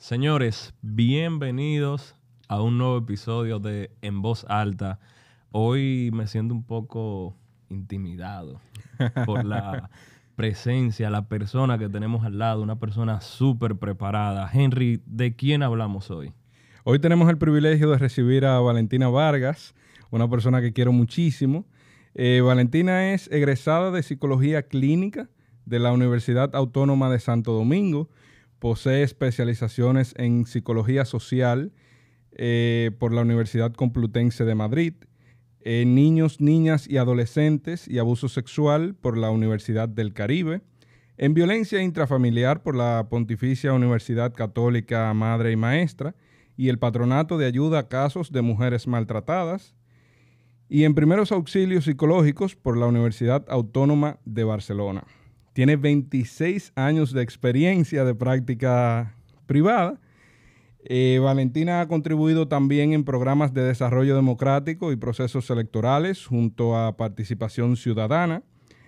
Señores, bienvenidos a un nuevo episodio de En Voz Alta. Hoy me siento un poco intimidado por la presencia, la persona que tenemos al lado, una persona súper preparada. Henry, ¿de quién hablamos hoy? Hoy tenemos el privilegio de recibir a Valentina Vargas, una persona que quiero muchísimo. Eh, Valentina es egresada de Psicología Clínica de la Universidad Autónoma de Santo Domingo Posee especializaciones en psicología social eh, por la Universidad Complutense de Madrid, en eh, niños, niñas y adolescentes y abuso sexual por la Universidad del Caribe, en violencia intrafamiliar por la Pontificia Universidad Católica Madre y Maestra y el Patronato de Ayuda a Casos de Mujeres Maltratadas, y en primeros auxilios psicológicos por la Universidad Autónoma de Barcelona. Tiene 26 años de experiencia de práctica privada. Eh, Valentina ha contribuido también en programas de desarrollo democrático y procesos electorales junto a Participación Ciudadana,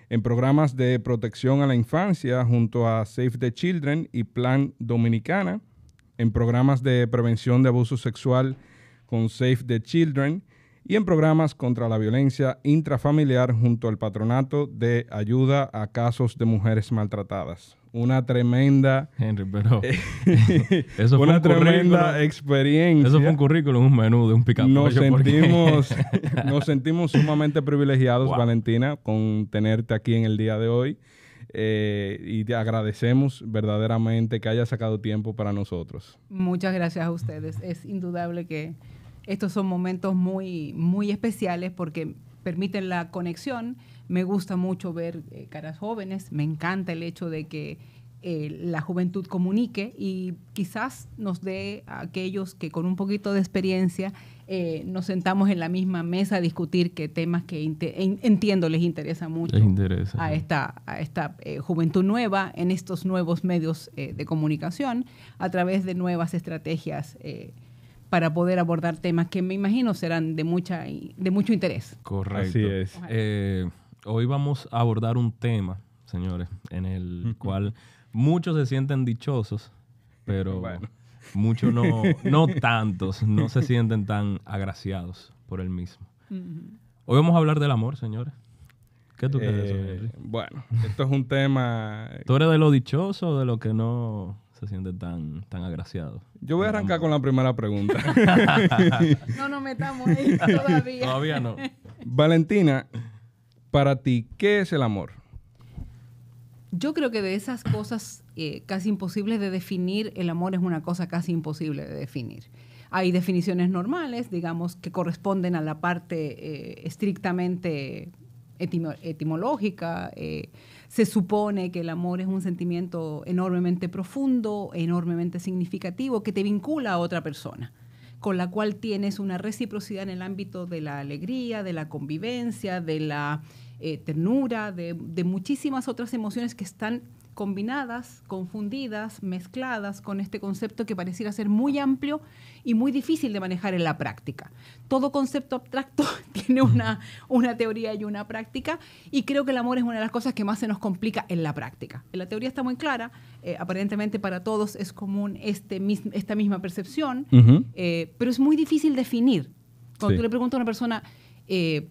en programas de protección a la infancia junto a Save the Children y Plan Dominicana, en programas de prevención de abuso sexual con Save the Children y en programas contra la violencia intrafamiliar junto al Patronato de Ayuda a Casos de Mujeres Maltratadas. Una tremenda. una tremenda experiencia. Eso fue un currículum, un menú de un picante Nos, sentimos, sumamente privilegiados, Valentina, con tenerte aquí en el día de hoy. Eh, y te agradecemos verdaderamente que hayas sacado tiempo para nosotros. Muchas gracias a ustedes. Es indudable que estos son momentos muy, muy especiales porque permiten la conexión. Me gusta mucho ver eh, caras jóvenes, me encanta el hecho de que eh, la juventud comunique y quizás nos dé a aquellos que con un poquito de experiencia eh, nos sentamos en la misma mesa a discutir qué temas que entiendo les interesa mucho a, esta, a esta juventud nueva en estos nuevos medios de comunicación a través de nuevas estrategias para poder abordar temas que me imagino serán de, mucha, de mucho interés. Correcto. Así es. Eh, hoy vamos a abordar un tema, señores, en el cual muchos se sienten dichosos, pero muchos no, no tantos, no se sienten tan agraciados por el mismo. Hoy vamos a hablar del amor, señores. ¿Qué tú crees de eso, eh, Henry? Bueno, esto es un tema... ¿Tú eres de lo dichoso o de lo que no se siente tan, tan agraciado. Yo voy a arrancar con la primera pregunta. no no metamos ahí todavía. Todavía no. Valentina, para ti, ¿qué es el amor? Yo creo que de esas cosas eh, casi imposibles de definir, el amor es una cosa casi imposible de definir. Hay definiciones normales, digamos, que corresponden a la parte eh, estrictamente etimológica. Eh, se supone que el amor es un sentimiento enormemente profundo, enormemente significativo, que te vincula a otra persona con la cual tienes una reciprocidad en el ámbito de la alegría, de la convivencia, de la eh, ternura, de, muchísimas otras emociones que están combinadas, confundidas, mezcladas con este concepto que pareciera ser muy amplio y muy difícil de manejar en la práctica. Todo concepto abstracto tiene una, una teoría y una práctica y creo que el amor es una de las cosas que más se nos complica en la práctica. En la teoría está muy clara, eh, aparentemente para todos es común este, esta misma percepción, eh, pero es muy difícil definir. Cuando tú le preguntas a una persona... Eh,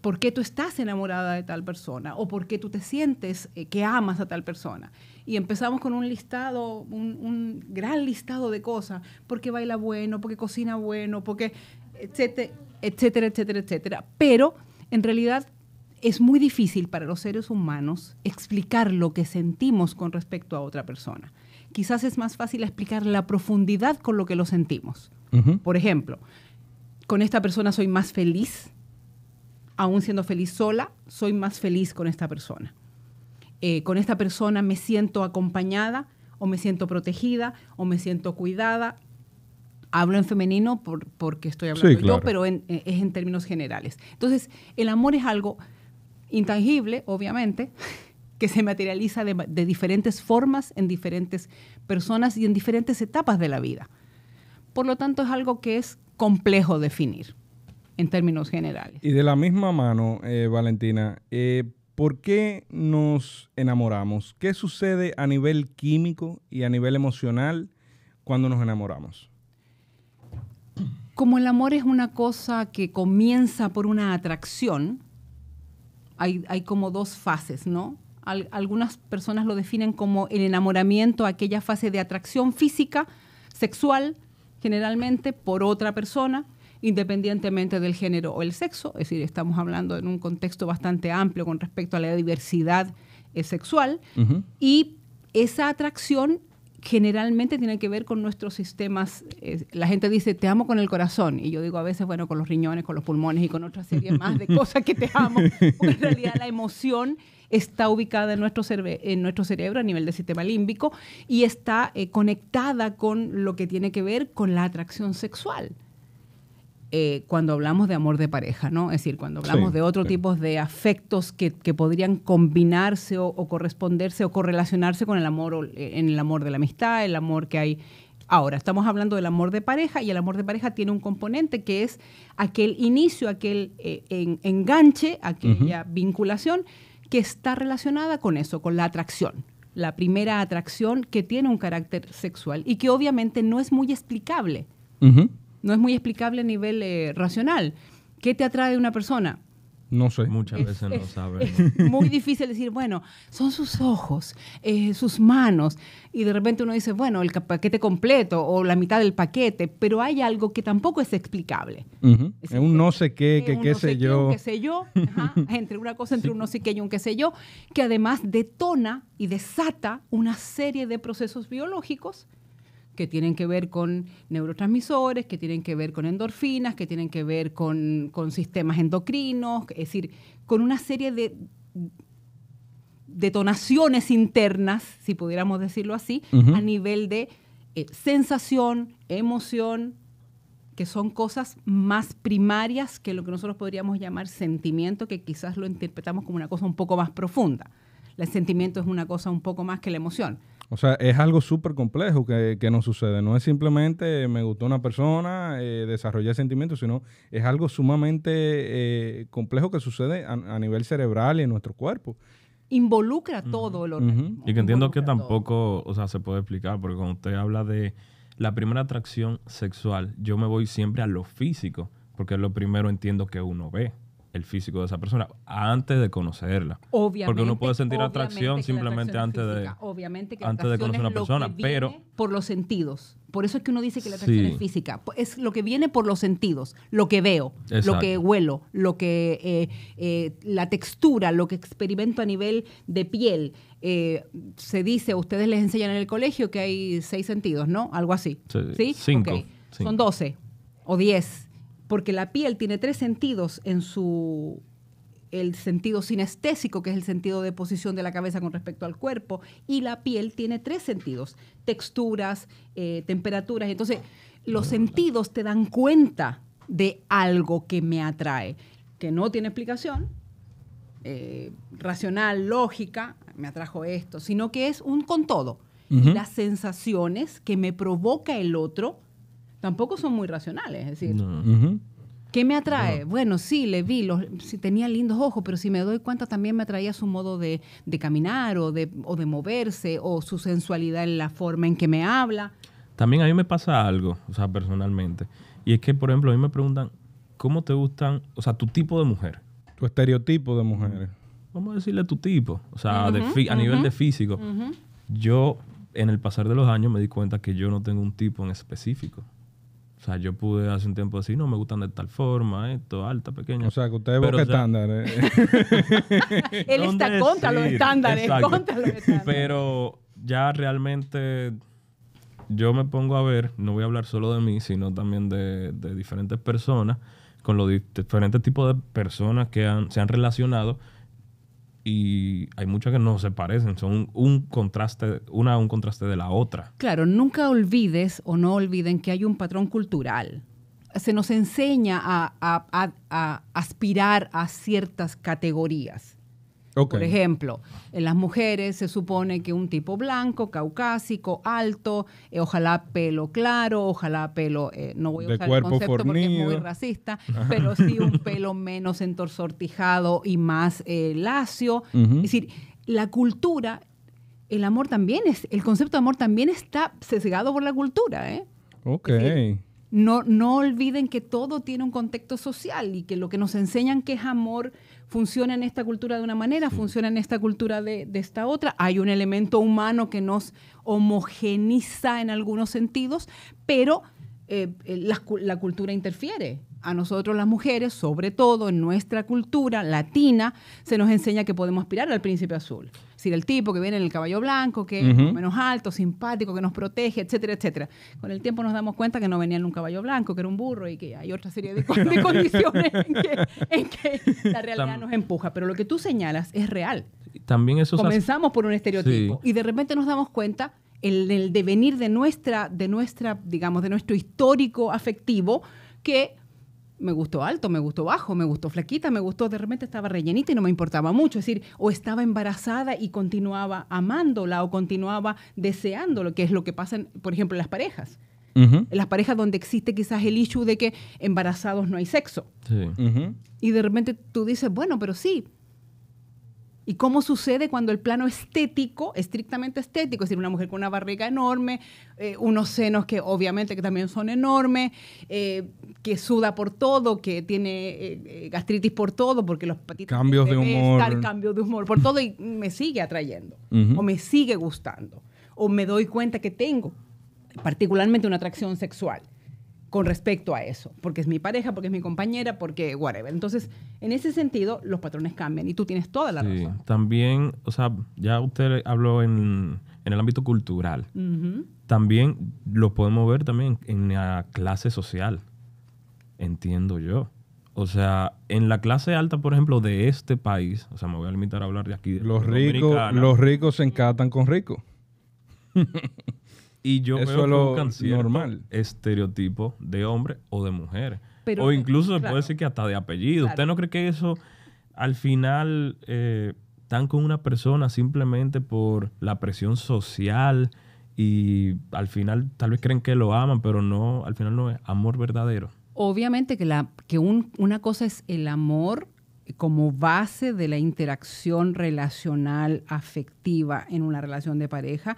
por qué tú estás enamorada de tal persona o por qué tú te sientes eh, que amas a tal persona. Y empezamos con un listado, un, gran listado de cosas, porque baila bueno, porque cocina bueno, porque etcétera, etcétera, etcétera, etcétera. Pero en realidad es muy difícil para los seres humanos explicar lo que sentimos con respecto a otra persona. Quizás es más fácil explicar la profundidad con lo que lo sentimos. Por ejemplo, con esta persona soy más feliz, aún siendo feliz sola, soy más feliz con esta persona. Eh, con esta persona me siento acompañada o me siento protegida o me siento cuidada. Hablo en femenino por, porque estoy hablando yo, pero eh, es en términos generales. Entonces, el amor es algo intangible, obviamente, que se materializa de, diferentes formas en diferentes personas y en diferentes etapas de la vida. Por lo tanto, es algo que es complejo definir en términos generales. Y de la misma mano, eh, Valentina, eh, ¿por qué nos enamoramos? ¿Qué sucede a nivel químico y a nivel emocional cuando nos enamoramos? Como el amor es una cosa que comienza por una atracción, hay, como dos fases, ¿no? algunas personas lo definen como el enamoramiento, aquella fase de atracción física, sexual, generalmente, por otra persona independientemente del género o el sexo, es decir, estamos hablando en un contexto bastante amplio con respecto a la diversidad eh, sexual, y esa atracción generalmente tiene que ver con nuestros sistemas. Eh, la gente dice, te amo con el corazón. Y yo digo a veces, bueno, con los riñones, con los pulmones y con otra serie más de cosas que te amo. Porque en realidad la emoción está ubicada en nuestro, cerebro a nivel del sistema límbico y está eh, conectada con lo que tiene que ver con la atracción sexual. Eh, cuando hablamos de amor de pareja, ¿no? Es decir, cuando hablamos de otro tipos tipo de afectos que, que podrían combinarse o, corresponderse o correlacionarse con el amor, eh, en el amor de la amistad, el amor que hay. Ahora, estamos hablando del amor de pareja y el amor de pareja tiene un componente que es aquel inicio, aquel eh, enganche, aquella vinculación que está relacionada con eso, con la atracción la primera atracción que tiene un carácter sexual y que obviamente no es muy explicable. Uh no es muy explicable a nivel eh, racional. ¿Qué te atrae de una persona? No sé. Muchas veces no sabes. Muy difícil decir, bueno, son sus ojos, eh, sus manos, y de repente uno dice, bueno, el paquete completo o la mitad del paquete, pero hay algo que tampoco es explicable. es, un no sé qué, que qué sé, yo. sé yo, entre una cosa, entre un no sé qué y un qué sé yo, que además detona y desata una serie de procesos biológicos que tienen que ver con neurotransmisores, que tienen que ver con endorfinas, que tienen que ver con, con sistemas endocrinos, es decir, con una serie de detonaciones internas, si pudiéramos decirlo así, a nivel de eh, sensación, emoción, que son cosas más primarias que lo que nosotros podríamos llamar sentimiento, que quizás lo interpretamos como una cosa un poco más profunda. El sentimiento es una cosa un poco más que la emoción. O sea, es algo súper complejo que, que, nos sucede. No es simplemente me gustó una persona, eh, desarrollé sentimientos, sino es algo sumamente eh, complejo que sucede a, nivel cerebral y en nuestro cuerpo. Involucra todo el organismo. Y que entiendo que tampoco, o sea, se puede explicar, porque cuando usted habla de la primera atracción sexual, yo me voy siempre a lo físico, porque es lo primero entiendo que uno ve el físico de esa persona antes de conocerla. Obviamente. Porque uno puede sentir atracción simplemente antes de obviamente que antes de conocer una persona, pero por los sentidos. Por eso es que uno dice que la atracción es física. Es lo que viene por los sentidos, lo que veo, lo que huelo, lo que eh, eh, la textura, lo que experimento a nivel de piel. Eh, se dice, ustedes les enseñan en el colegio que hay seis sentidos, ¿no? Algo así. Sí. Cinco. Son doce o diez porque la piel tiene tres sentidos en su el sentido sinestésico, que es el sentido de posición de la cabeza con respecto al cuerpo, y la piel tiene tres sentidos, texturas, eh, temperaturas. Entonces, los sentidos te dan cuenta de algo que me atrae, que no tiene explicación eh, racional, lógica, me atrajo esto, sino que es un con todo. Las sensaciones que me provoca el otro tampoco son muy racionales. Es decir, ¿qué me atrae? Bueno, sí, le vi, los, tenía lindos ojos, pero si me doy cuenta también me atraía su modo de, caminar o de, moverse o su sensualidad en la forma en que me habla. También a mí me pasa algo, o sea, personalmente. Y es que, por ejemplo, a mí me preguntan, ¿cómo te gustan, o sea, tu tipo de mujer? Tu estereotipo de mujer. Vamos a decirle tu tipo, o sea, a nivel de físico. Yo, en el pasar de los años, me di cuenta que yo no tengo un tipo en específico. O sea, yo pude hace un tiempo decir, no, me gustan de tal forma, esto, alta, pequeña. O sea, que ustedes buscan estándares. Él está contra los estándares, los estándares. Pero ya realmente yo me pongo a ver, no voy a hablar solo de mí, sino también de, diferentes personas, con los diferentes tipos de personas que se han relacionado y hay muchas que no se parecen, son un contraste, una un contraste de la otra. Claro, nunca olvides o no olviden que hay un patrón cultural. Se nos enseña a, a aspirar a ciertas categorías. Por ejemplo, en las mujeres se supone que un tipo blanco, caucásico, alto, eh, ojalá pelo claro, ojalá pelo, eh, no voy a usar el concepto porque es muy racista, pero sí un pelo menos entorsortijado y más eh, lacio. Es decir, la cultura, el amor también es, el concepto de amor también está sesgado por la cultura, ¿eh? Ok. no, no olviden que todo tiene un contexto social y que lo que nos enseñan que es amor funciona en esta cultura de una manera, funciona en esta cultura de, esta otra. Hay un elemento humano que nos homogeniza en algunos sentidos, pero eh, eh, la cultura interfiere a nosotros las mujeres, sobre todo en nuestra cultura latina, se nos enseña que podemos aspirar al príncipe azul. Es decir, el tipo que viene en el caballo blanco, que es menos alto, simpático, que nos protege, etcétera, etcétera. Con el tiempo nos damos cuenta que no venía en un caballo blanco, que era un burro y que hay otra serie de, condiciones en que, la realidad nos empuja. Pero lo que tú señalas es real. También eso Comenzamos por un estereotipo y de repente nos damos cuenta el, el devenir de nuestra, de nuestra, digamos, de nuestro histórico afectivo que me gustó alto, me gustó bajo, me gustó flaquita, me gustó, de repente estaba rellenita y no me importaba mucho, es decir, o estaba embarazada y continuaba amándola o continuaba deseándolo, que es lo que pasa, por ejemplo, en las parejas. En las parejas donde existe quizás el issue de que embarazados no hay sexo. Y de repente tú dices, bueno, pero sí, ¿Y cómo sucede cuando el plano estético, estrictamente estético, es decir, una mujer con una barriga enorme, eh, unos senos que obviamente que también son enormes, eh, que suda por todo, que tiene eh, gastritis por todo, porque los patitos... Cambios de humor. de humor, por todo, y me sigue atrayendo, o me sigue gustando, o me doy cuenta que tengo particularmente una atracción sexual con respecto a eso, porque es mi pareja, porque es mi compañera, porque whatever. Entonces, en ese sentido, los patrones cambian y tú tienes toda la sí. razón. También, o sea, ya usted habló en, el ámbito cultural. También lo podemos ver también en la clase social, entiendo yo. O sea, en la clase alta, por ejemplo, de este país, o sea, me voy a limitar a hablar de aquí. los, ricos, los ricos se encatan con ricos. Y yo Eso veo es lo normal. Estereotipo de hombre o de mujer o incluso se puede decir que hasta de apellido. ¿Usted no cree que eso al final están eh, con una persona simplemente por la presión social y al final tal vez creen que lo aman, pero no, al final no es amor verdadero? Obviamente que, la, que una cosa es el amor como base de la interacción relacional afectiva en una relación de pareja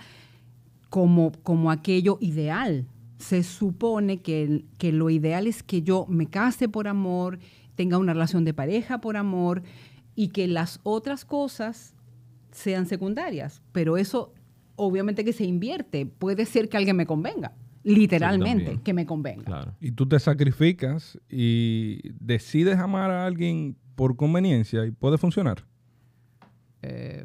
como, aquello ideal. Se supone que, lo ideal es que yo me case por amor, tenga una relación de pareja por amor y que las otras cosas sean secundarias. Pero eso obviamente que se invierte. Puede ser que alguien me convenga, literalmente, que me convenga. Y tú te sacrificas y decides amar a alguien por conveniencia y puede funcionar. Eh,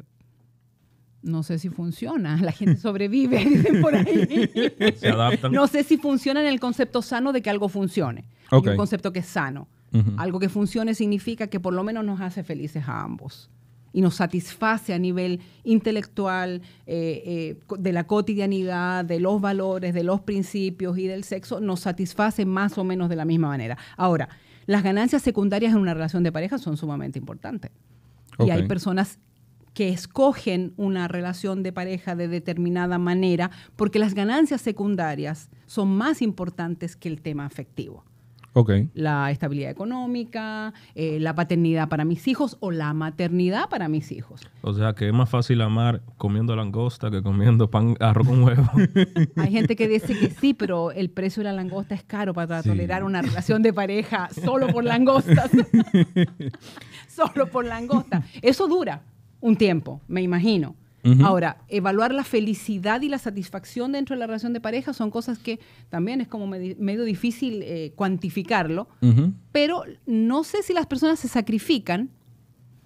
no sé si funciona, la gente sobrevive, por ahí. Se adaptan. No sé si funciona en el concepto sano de que algo funcione. un concepto que es sano. Algo que funcione significa que por lo menos nos hace felices a ambos y nos satisface a nivel intelectual, eh, eh, de la cotidianidad, de los valores, de los principios y del sexo, nos satisface más o menos de la misma manera. Ahora, las ganancias secundarias en una relación de pareja son sumamente importantes. Y hay personas que escogen una relación de pareja de determinada manera porque las ganancias secundarias son más importantes que el tema afectivo. Okay. La estabilidad económica, eh, la paternidad para mis hijos o la maternidad para mis hijos. O sea, que es más fácil amar comiendo langosta que comiendo pan, arroz con huevo. Hay gente que dice que sí, pero el precio de la langosta es caro para tolerar una relación de pareja solo por langostas. solo por langosta. Eso dura un tiempo, me imagino. Ahora, evaluar la felicidad y la satisfacción dentro de la relación de pareja son cosas que también es como medio difícil eh, cuantificarlo, pero no sé si las personas se sacrifican,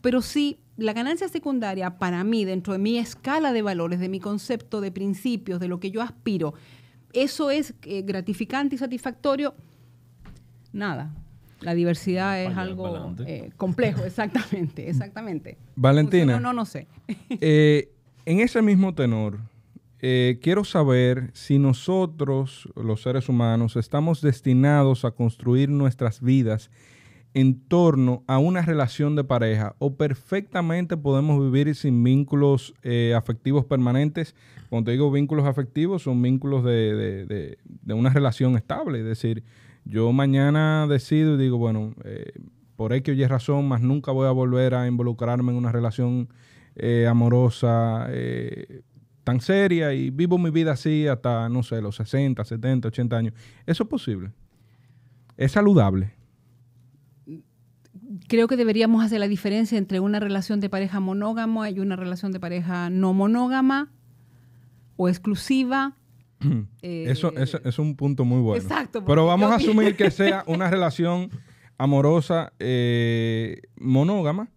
pero sí la ganancia secundaria para mí, dentro de mi escala de valores, de mi concepto, de principios, de lo que yo aspiro, eso es eh, gratificante y satisfactorio. Nada, la diversidad es algo eh, complejo, exactamente, exactamente. Valentina. No, no sé. Eh, en ese mismo tenor, eh, quiero saber si nosotros, los seres humanos, estamos destinados a construir nuestras vidas en torno a una relación de pareja o perfectamente podemos vivir sin vínculos afectivos permanentes. Cuando digo vínculos afectivos, son vínculos de, una relación estable, es decir, yo mañana decido y digo, bueno, eh, por X o Y razón, más nunca voy a volver a involucrarme en una relación eh, amorosa eh, tan seria y vivo mi vida así hasta, no sé, los 60, 70, 80 años. ¿Eso es posible? ¿Es saludable? Creo que deberíamos hacer la diferencia entre una relación de pareja monógama y una relación de pareja no monógama o exclusiva Eh, eso, es un punto muy bueno. Pero vamos a asumir que sea una relación amorosa, eh, monógama,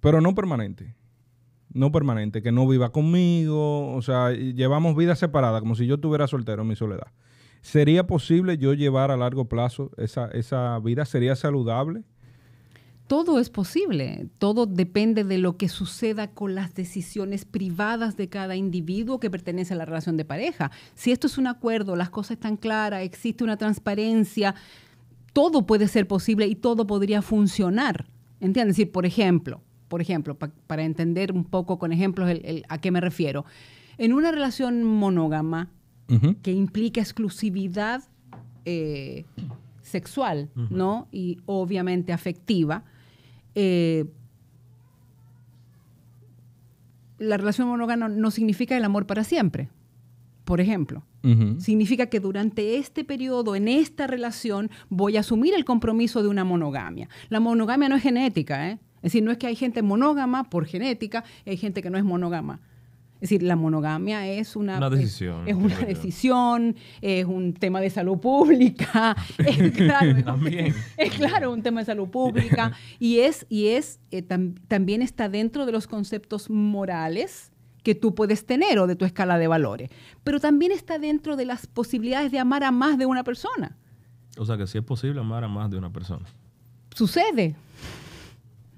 pero no permanente. No permanente, que no viva conmigo, o sea, llevamos vida separada, como si yo estuviera soltero en mi soledad. ¿Sería posible yo llevar a largo plazo esa, esa vida? ¿Sería saludable? todo es posible, todo depende de lo que suceda con las decisiones privadas de cada individuo que pertenece a la relación de pareja. Si esto es un acuerdo, las cosas están claras, existe una transparencia, todo puede ser posible y todo podría funcionar. ¿Entiendes? decir, por ejemplo, por ejemplo, para entender un poco con ejemplos a qué me refiero, en una relación monógama que implica exclusividad eh, sexual, ¿no? Y obviamente afectiva, eh, la relación monógama no significa el amor para siempre, por ejemplo. Significa que durante este periodo, en esta relación, voy a asumir el compromiso de una monogamia. La monogamia no es genética, ¿eh? Es decir, no es que hay gente monógama por genética, hay gente que no es monógama es decir, la monogamia es una, decisión. Es, una decisión, es un tema de salud pública, es claro, es, claro un tema de salud pública y es, y es eh, también está dentro de los conceptos morales que tú puedes tener o de tu escala de valores, pero también está dentro de las posibilidades de amar a más de una persona. O sea que sí es posible amar a más de una persona. Sucede.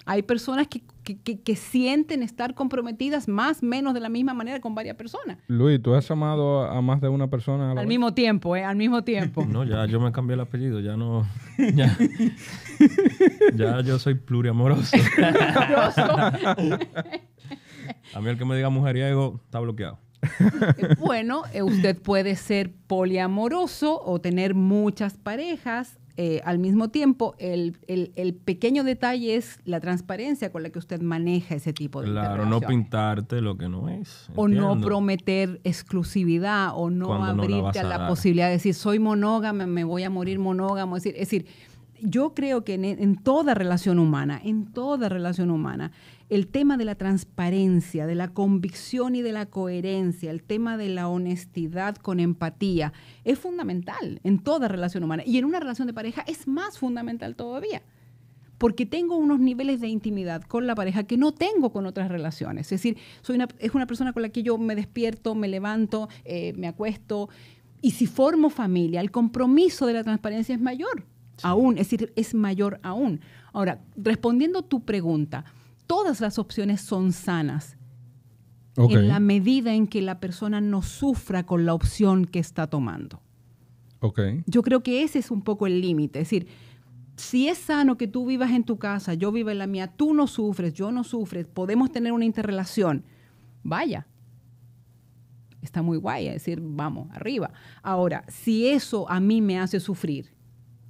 Hay personas que que, sienten estar comprometidas más o menos de la misma manera con varias personas. Luis, ¿tú has llamado a, más de una persona? al mismo tiempo, ¿eh? Al mismo tiempo. No, ya yo me cambié el apellido, ya no... Ya, ya yo soy pluriamoroso. a mí el que me diga mujeriego está bloqueado. bueno, eh, usted puede ser poliamoroso o tener muchas parejas eh, al mismo tiempo, el, pequeño detalle es la transparencia con la que usted maneja ese tipo de Claro, no pintarte lo que no es. O no prometer exclusividad, o no abrirte a, la posibilidad de decir, soy monógama, me voy a morir monógamo. Es decir, es decir yo creo que en, en toda relación humana, en toda relación humana, el tema de la transparencia, de la convicción y de la coherencia, el tema de la honestidad con empatía, es fundamental en toda relación humana. Y en una relación de pareja es más fundamental todavía, porque tengo unos niveles de intimidad con la pareja que no tengo con otras relaciones. Es decir, soy una, es una persona con la que yo me despierto, me levanto, eh, me acuesto. Y si formo familia, el compromiso de la transparencia es mayor aún, es decir, es mayor aún. Ahora, respondiendo tu pregunta, todas las opciones son sanas. En la medida en que la persona no sufra con la opción que está tomando. Okay. Yo creo que ese es un poco el límite. Es decir, si es sano que tú vivas en tu casa, yo vivo en la mía, tú no sufres, yo no sufres, podemos tener una interrelación, vaya. Está muy guay, es decir, vamos, arriba. Ahora, si eso a mí me hace sufrir,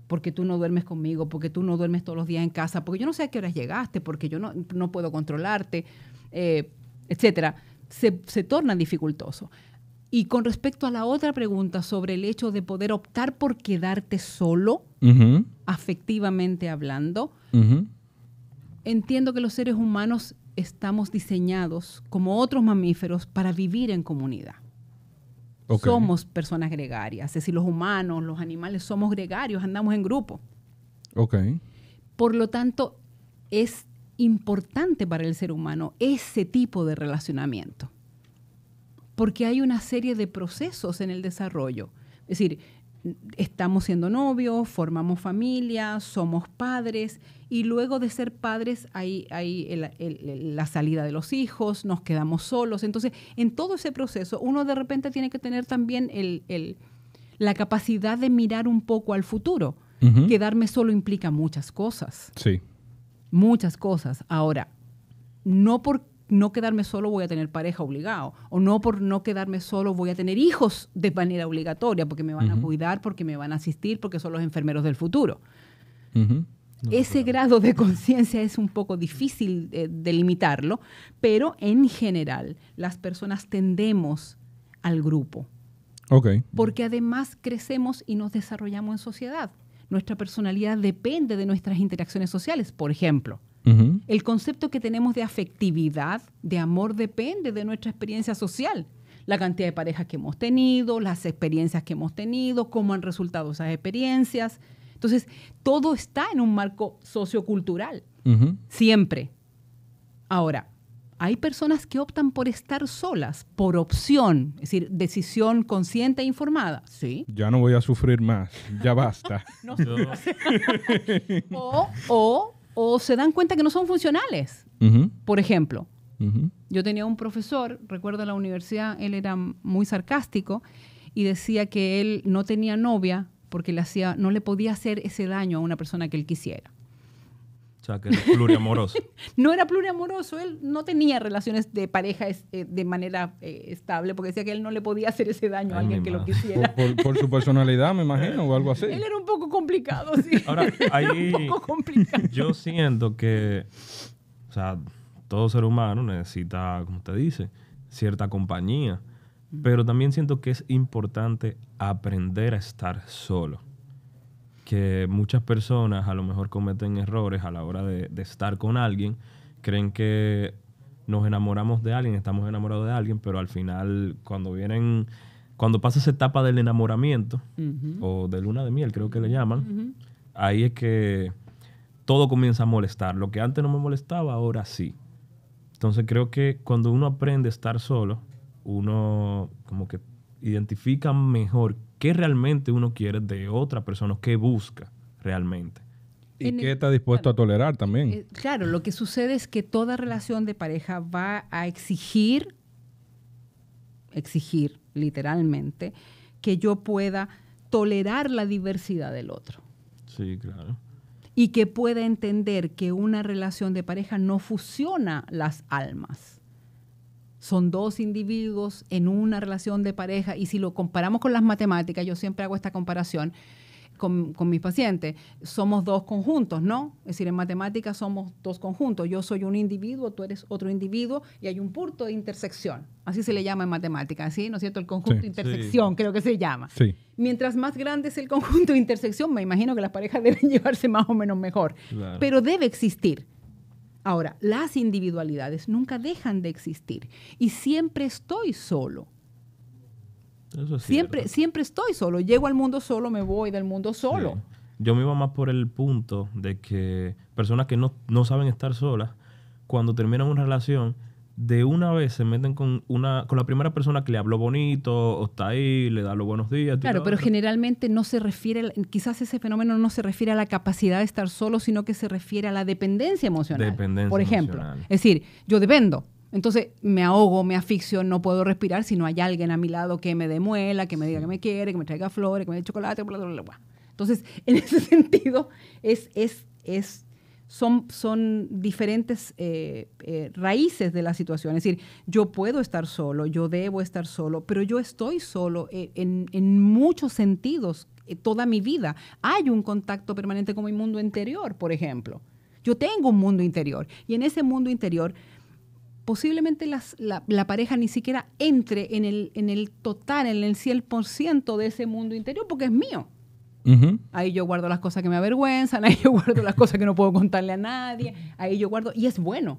porque tú no duermes conmigo, porque tú no duermes todos los días en casa, porque yo no sé a qué horas llegaste, porque yo no, puedo controlarte, eh, etcétera, se, torna dificultoso. Y con respecto a la otra pregunta sobre el hecho de poder optar por quedarte solo, afectivamente hablando, entiendo que los seres humanos estamos diseñados, como otros mamíferos, para vivir en comunidad. Somos personas gregarias, es decir, los humanos, los animales, somos gregarios, andamos en grupo. Okay. Por lo tanto, es importante para el ser humano ese tipo de relacionamiento, porque hay una serie de procesos en el desarrollo. Es decir, estamos siendo novios, formamos familia, somos padres y luego de ser padres hay, la salida de los hijos, nos quedamos solos. Entonces, en todo ese proceso, uno de repente tiene que tener también la capacidad de mirar un poco al futuro. Quedarme solo implica muchas cosas. Sí. Muchas cosas. Ahora, no porque no quedarme solo voy a tener pareja obligado, o no por no quedarme solo voy a tener hijos de manera obligatoria, porque me van a cuidar, porque me van a asistir, porque son los enfermeros del futuro. Ese grado de conciencia es un poco difícil de eh, delimitarlo, pero en general las personas tendemos al grupo. Porque además crecemos y nos desarrollamos en sociedad. Nuestra personalidad depende de nuestras interacciones sociales, por ejemplo. El concepto que tenemos de afectividad, de amor, depende de nuestra experiencia social. La cantidad de parejas que hemos tenido, las experiencias que hemos tenido, cómo han resultado esas experiencias. Entonces, todo está en un marco sociocultural, siempre. Ahora, hay personas que optan por estar solas, por opción, es decir, decisión consciente e informada. Ya no voy a sufrir más, ya basta. no, o, o o se dan cuenta que no son funcionales. Por ejemplo, yo tenía un profesor, recuerdo en la universidad, él era muy sarcástico y decía que él no tenía novia porque hacía, no le podía hacer ese daño a una persona que él quisiera. O sea, que era pluriamoroso. no era pluriamoroso, él no tenía relaciones de pareja eh, de manera eh, estable, porque decía que él no le podía hacer ese daño a alguien que lo quisiera. Por, su personalidad, me imagino, o algo así. Él era un poco complicado, sí. Ahora, ahí. un poco complicado. Yo siento que, o sea, todo ser humano necesita, como usted dice, cierta compañía, mm. pero también siento que es importante aprender a estar solo muchas personas a lo mejor cometen errores a la hora de, estar con alguien, creen que nos enamoramos de alguien, estamos enamorados de alguien, pero al final cuando vienen, cuando pasa esa etapa del enamoramiento o de luna de miel, creo que le llaman, ahí es que todo comienza a molestar. Lo que antes no me molestaba, ahora sí. Entonces creo que cuando uno aprende a estar solo, uno como que identifica mejor qué realmente uno quiere de otra persona, qué busca realmente. Y qué está dispuesto a tolerar también. Eh, claro, lo que sucede es que toda relación de pareja va a exigir, exigir literalmente, que yo pueda tolerar la diversidad del otro. Sí, claro. Y que pueda entender que una relación de pareja no fusiona las almas son dos individuos en una relación de pareja y si lo comparamos con las matemáticas, yo siempre hago esta comparación con, con mis pacientes, somos dos conjuntos, ¿no? Es decir, en matemáticas somos dos conjuntos, yo soy un individuo, tú eres otro individuo y hay un punto de intersección, así se le llama en matemáticas, ¿sí? ¿No es cierto? El conjunto de intersección creo que se llama. Mientras más grande es el conjunto de intersección, me imagino que las parejas deben llevarse más o menos mejor, pero debe existir Ahora, las individualidades nunca dejan de existir y siempre estoy solo. siempre, siempre estoy solo. Llego al mundo solo, me voy del mundo solo. Yo me iba más por el punto de que personas que no, no saben estar solas, cuando terminan una relación, de una vez se meten con una con la primera persona que le habló bonito o está ahí, le da los buenos días. Claro, pero generalmente no se refiere, quizás ese fenómeno no se refiere a la capacidad de estar solo, sino que se refiere a la dependencia emocional. Dependencia por ejemplo, es decir, yo dependo. Entonces me ahogo, me asfixio, no puedo respirar si no hay alguien a mi lado que me demuela, que me diga que me quiere, que me traiga flores, que me dé chocolate, Entonces, en ese sentido, es, es, es son, diferentes eh, eh, raíces de la situación. Es decir, yo puedo estar solo, yo debo estar solo, pero yo estoy solo eh, en, muchos sentidos toda mi vida. Hay un contacto permanente con mi mundo interior, por ejemplo. Yo tengo un mundo interior y en ese mundo interior posiblemente la, pareja ni siquiera entre en el, en el total, en el 100% de ese mundo interior porque es mío. Ahí yo guardo las cosas que me avergüenzan, ahí yo guardo las cosas que no puedo contarle a nadie, ahí yo guardo, y es bueno,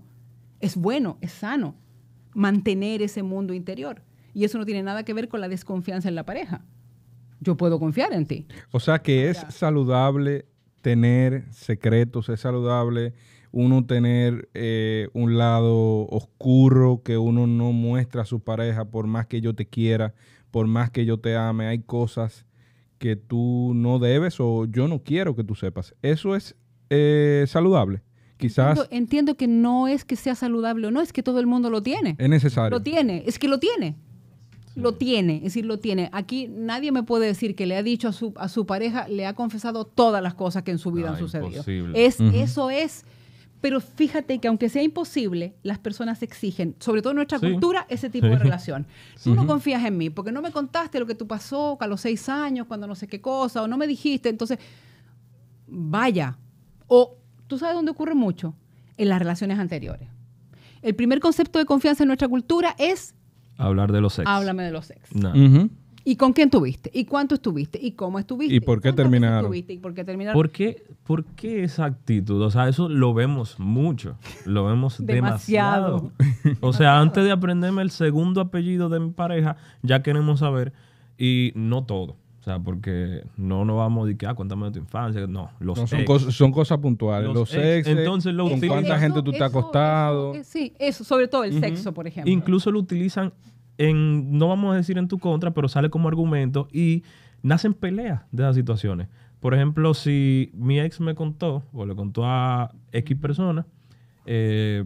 es bueno, es sano mantener ese mundo interior. Y eso no tiene nada que ver con la desconfianza en la pareja. Yo puedo confiar en ti. O sea que es saludable tener secretos, es saludable uno tener eh, un lado oscuro que uno no muestra a su pareja por más que yo te quiera, por más que yo te ame, hay cosas que tú no debes o yo no quiero que tú sepas. Eso es eh, saludable. Quizás entiendo, entiendo, que no es que sea saludable o no, es que todo el mundo lo tiene. Es necesario. Lo tiene, es que lo tiene. Lo tiene, es decir, lo tiene. Aquí nadie me puede decir que le ha dicho a su, a su pareja, le ha confesado todas las cosas que en su vida ah, han sucedido. Es, Eso es pero fíjate que aunque sea imposible, las personas exigen, sobre todo en nuestra cultura, ese tipo de relación. Tú no confías en mí porque no me contaste lo que tú pasó a los seis años, cuando no sé qué cosa, o no me dijiste. Entonces, vaya. O tú sabes dónde ocurre mucho, en las relaciones anteriores. El primer concepto de confianza en nuestra cultura es... Hablar de los sexos. Háblame de los sexos. No. ¿Y con quién tuviste? ¿Y cuánto estuviste? ¿Y cómo estuviste? ¿Y por qué terminaron? ¿Y por qué terminaron? ¿Por qué, esa actitud? O sea, eso lo vemos mucho. Lo vemos demasiado. o sea, antes de aprenderme el segundo apellido de mi pareja, ya queremos saber. Y no todo. O sea, porque no nos vamos a decir, ah, cuéntame de tu infancia. No, los son, Cosas, puntuales. Los, sexos. entonces lo con cuánta gente tú te has acostado. sí, eso, sobre todo el sexo, por ejemplo. Incluso lo utilizan no vamos a decir en tu contra, pero sale como argumento y nacen peleas de esas situaciones. Por ejemplo, si mi ex me contó, o le contó a X persona, eh,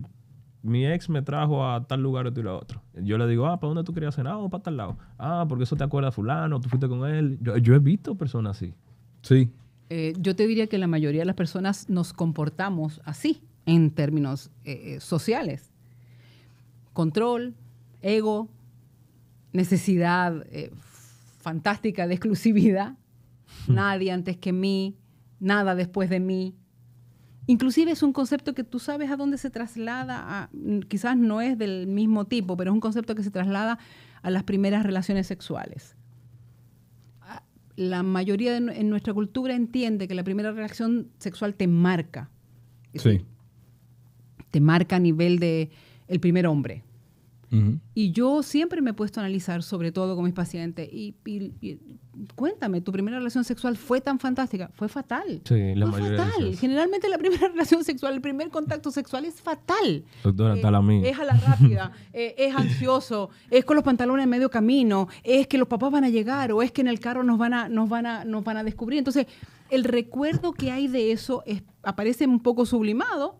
mi ex me trajo a tal lugar o y lo otro. Yo le digo, ah, ¿para dónde tú querías cenar? o oh, para tal lado. Ah, porque eso te acuerda a fulano, tú fuiste con él. Yo, he visto personas así. Sí. Eh, yo te diría que la mayoría de las personas nos comportamos así en términos eh, sociales. Control, ego, necesidad eh, fantástica de exclusividad. Hmm. Nadie antes que mí, nada después de mí. Inclusive es un concepto que tú sabes a dónde se traslada, quizás no es del mismo tipo, pero es un concepto que se traslada a las primeras relaciones sexuales. La mayoría en nuestra cultura entiende que la primera relación sexual te marca. Sí. Te marca a nivel de el primer hombre, y yo siempre me he puesto a analizar, sobre todo con mis pacientes, y, cuéntame, ¿tu primera relación sexual fue tan fantástica? Fue fatal. fue fatal. Generalmente la primera relación sexual, el primer contacto sexual es fatal. Pues Doctora, eh, Es a la rápida, eh, es ansioso, es con los pantalones en medio camino, es que los papás van a llegar o es que en el carro nos van a, nos van a, nos van a descubrir. Entonces, el recuerdo que hay de eso es, aparece un poco sublimado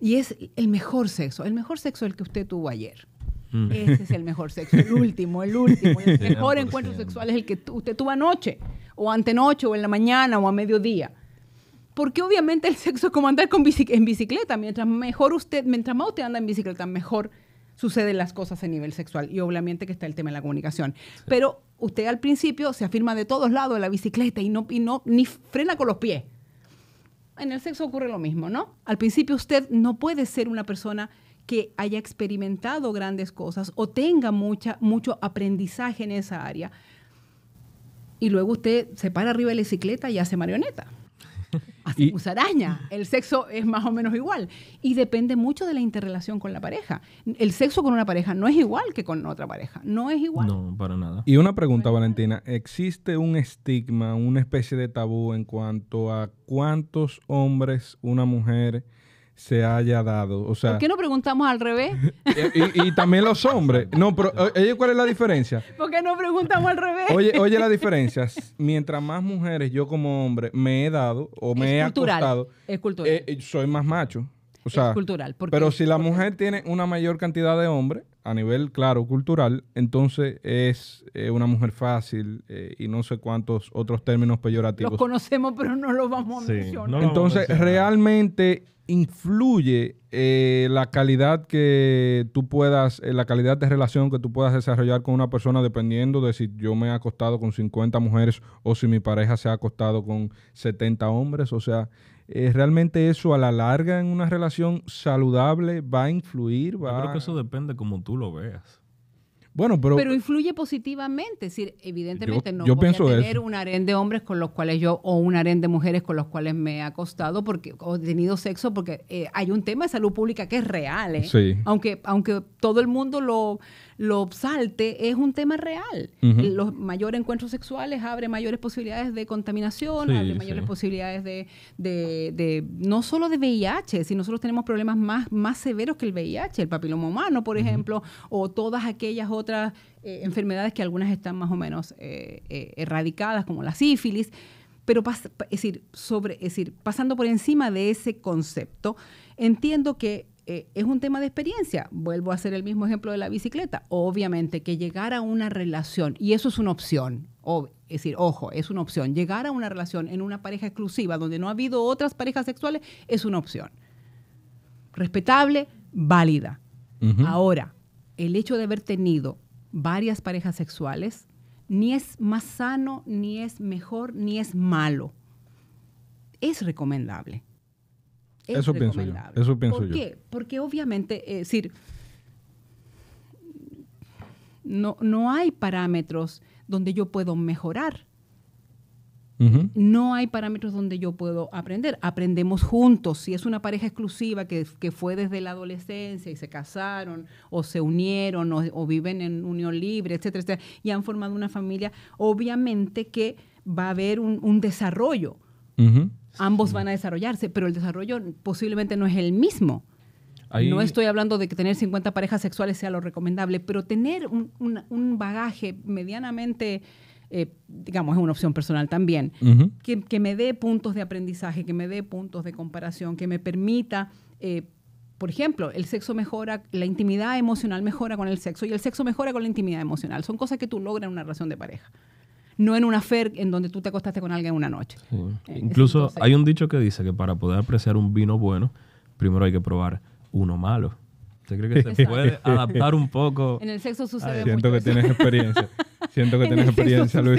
y es el mejor sexo, el mejor sexo el que usted tuvo ayer. Mm. Ese es el mejor sexo, el último, el último. El mejor encuentro sexual es el que usted tuvo anoche, o antenoche, o en la mañana, o a mediodía. Porque obviamente el sexo es como andar con en bicicleta. Mientras mejor usted, mientras más usted anda en bicicleta, mejor suceden las cosas a nivel sexual. Y obviamente que está el tema de la comunicación. Pero usted al principio se afirma de todos lados en la bicicleta y no, y ni frena con los pies. En el sexo ocurre lo mismo, ¿no? Al principio usted no puede ser una persona que haya experimentado grandes cosas o tenga mucha, mucho aprendizaje en esa área. Y luego usted se para arriba de la bicicleta y hace marioneta. Hace araña El sexo es más o menos igual. Y depende mucho de la interrelación con la pareja. El sexo con una pareja no es igual que con otra pareja. No es igual. No, para nada. Y una pregunta, Valentina. ¿Existe un estigma, una especie de tabú en cuanto a cuántos hombres una mujer se haya dado. O sea, ¿Por qué no preguntamos al revés? Y, también los hombres. No, pero ¿cuál es la diferencia? ¿Por qué no preguntamos al revés? Oye, oye la diferencia. Mientras más mujeres yo como hombre me he dado o me he acostado, eh, eh, soy más macho. O sea, es cultural. pero si la mujer tiene una mayor cantidad de hombres, a nivel, claro, cultural, entonces es eh, una mujer fácil eh, y no sé cuántos otros términos peyorativos. Los conocemos, pero no los vamos a mencionar. entonces, realmente influye eh, la calidad que tú puedas, la calidad de relación que tú puedas desarrollar con una persona dependiendo de si yo me he acostado con 50 mujeres o si mi pareja se ha acostado con 70 hombres. O sea, eh, realmente eso a la larga en una relación saludable va a influir. Yo creo que eso depende como tú lo veas. Bueno, pero, pero influye positivamente, es decir, evidentemente no voy pienso a tener un harén de hombres con los cuales yo o un harén de mujeres con los cuales me he acostado porque he tenido sexo porque eh, hay un tema de salud pública que es real, ¿eh? aunque aunque todo el mundo lo lo salte, es un tema real. Los mayores encuentros sexuales abren mayores posibilidades de contaminación, mayores posibilidades de, no solo de VIH, si nosotros tenemos problemas más, más severos que el VIH, el papiloma humano, por ejemplo, o todas aquellas otras eh, enfermedades que algunas están más o menos eh, eh, erradicadas, como la sífilis. Pero decir, sobre, es decir, pasando por encima de ese concepto, entiendo que eh, es un tema de experiencia. Vuelvo a hacer el mismo ejemplo de la bicicleta. Obviamente que llegar a una relación, y eso es una opción, es decir, ojo, es una opción. Llegar a una relación en una pareja exclusiva donde no ha habido otras parejas sexuales es una opción. Respetable, válida. Ahora, el hecho de haber tenido varias parejas sexuales ni es más sano, ni es mejor, ni es malo. Es recomendable eso pienso yo. ¿Por qué? Porque obviamente, eh, es decir, no, no hay parámetros donde yo puedo mejorar. No hay parámetros donde yo puedo aprender. Aprendemos juntos. Si es una pareja exclusiva que, fue desde la adolescencia y se casaron o se unieron o, viven en unión libre, etcétera, etcétera, y han formado una familia, obviamente que va a haber un, desarrollo. Ambos van a desarrollarse, pero el desarrollo posiblemente no es el mismo. No estoy hablando de que tener 50 parejas sexuales sea lo recomendable, pero tener un, bagaje medianamente, eh, digamos, es una opción personal también, que, me dé puntos de aprendizaje, que me dé puntos de comparación, que me permita... Eh, por ejemplo, el sexo mejora, la intimidad emocional mejora con el sexo y el sexo mejora con la intimidad emocional. Son cosas que tú logras en una relación de pareja no en una fer en donde tú te acostaste con alguien una noche. Eh, Incluso hay un dicho que dice que para poder apreciar un vino bueno, primero hay que probar uno malo. ¿Usted cree que se puede adaptar un poco? En el sexo sucede Ay, Siento que tienes experiencia. Siento que tienes experiencia, Luis.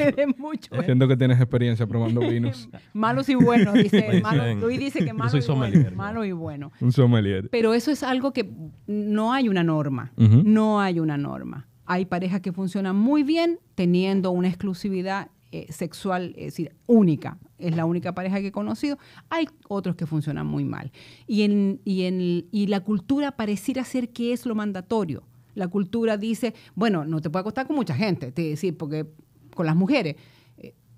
Siento que tienes experiencia probando vinos. malos y buenos, dice. Malo, Luis dice que malos soy y sommelier, malo y bueno. Un sommelier. Pero eso es algo que no hay una norma. No hay una norma. Hay parejas que funcionan muy bien teniendo una exclusividad eh, sexual, es decir, única. Es la única pareja que he conocido. Hay otros que funcionan muy mal. Y, en, y, en, la cultura pareciera ser que es lo mandatorio. La cultura dice, bueno, no te puede acostar con mucha gente, te decir, porque con las mujeres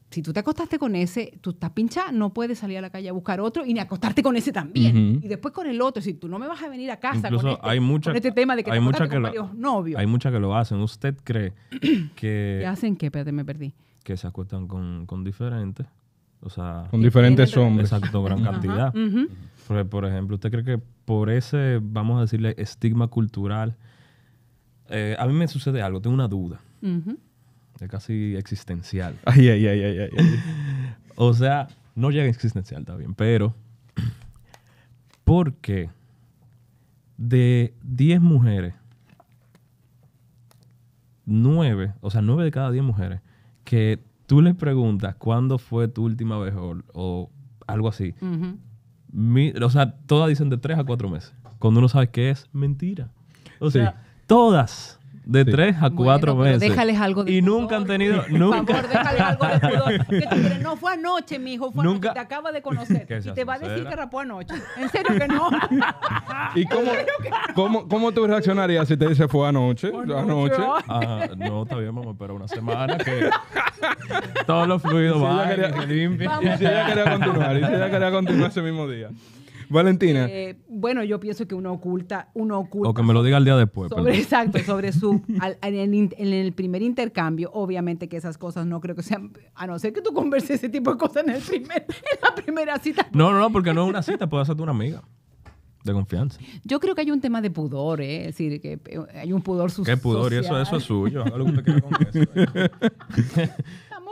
si tú te acostaste con ese, tú estás pinchada, no puedes salir a la calle a buscar otro y ni acostarte con ese también. Y después con el otro, si tú no me vas a venir a casa este, con, este, hay tema de que hay que lo, varios Hay muchas que lo hacen. ¿Usted cree que... ¿Qué hacen qué? Espérate, me perdí. Que se acuestan con, diferentes. O sea... Con diferentes hombres. Exacto, gran cantidad. por, ejemplo, ¿usted cree que por ese, vamos a decirle, estigma cultural... Eh, a mí me sucede algo, tengo una duda es casi existencial. Ay, ay, ay, ay, ay. o sea, no llega a existencial, está bien, pero porque de 10 mujeres, 9, o sea, 9 de cada 10 mujeres, que tú les preguntas cuándo fue tu última vez o, algo así, o sea, todas dicen de 3 a 4 meses. Cuando uno sabe que es mentira. O sea, todas de tres a cuatro meses. Déjales algo de Y nunca han tenido. Nunca. Por favor, déjales algo de pudor. Que te no fue anoche, mi hijo, fue nunca. Te acaba de conocer. Y te va a decir que rapó anoche. ¿En serio que no? ¿Y cómo, cómo, cómo tú reaccionarías si te dice fue anoche? anoche. Ah, no, está mamá, pero una semana que todos los fluidos van, Y si ella quería continuar, y si ella quería continuar ese mismo día. Valentina. Eh, bueno, yo pienso que uno oculta, uno oculta. O que me lo diga el día después. Sobre, exacto, sobre su. en, el, primer intercambio, obviamente que esas cosas no creo que sean. A no ser que tú converses ese tipo de cosas en, el primer, en la primera cita. No, no, no, porque no es una cita, puede hacerte una amiga. De confianza. Yo creo que hay un tema de pudor, ¿eh? Es decir, que eh, hay un pudor social. ¿Qué pudor? Y eso, es suyo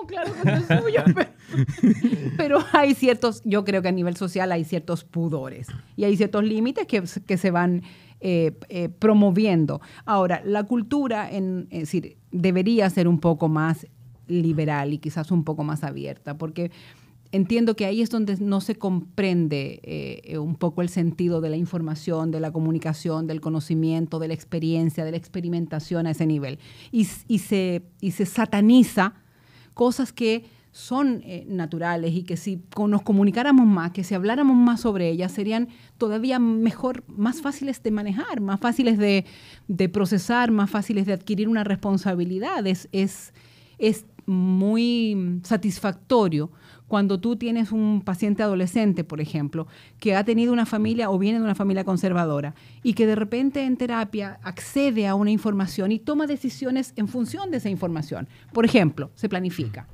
claro, suyo. Pero, hay ciertos, yo creo que a nivel social hay ciertos pudores y hay ciertos límites que, que se van eh, eh, promoviendo. Ahora, la cultura, en, decir, debería ser un poco más liberal y quizás un poco más abierta, porque entiendo que ahí es donde no se comprende eh, un poco el sentido de la información, de la comunicación, del conocimiento, de la experiencia, de la experimentación a ese nivel. Y, y, se, y se sataniza cosas que son eh, naturales y que si nos comunicáramos más, que si habláramos más sobre ellas, serían todavía mejor, más fáciles de manejar, más fáciles de, procesar, más fáciles de adquirir una responsabilidad. es, es muy satisfactorio cuando tú tienes un paciente adolescente, por ejemplo, que ha tenido una familia o viene de una familia conservadora y que de repente en terapia accede a una información y toma decisiones en función de esa información. Por ejemplo, se planifica.